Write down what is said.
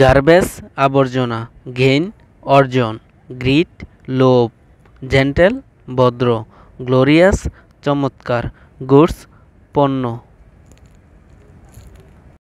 garbage আবর্জনা ঘেন অর্জন grit লোভ জেন্টেল ভদ্র গ্লোরিয়াস চমৎকার গুডস পণ্য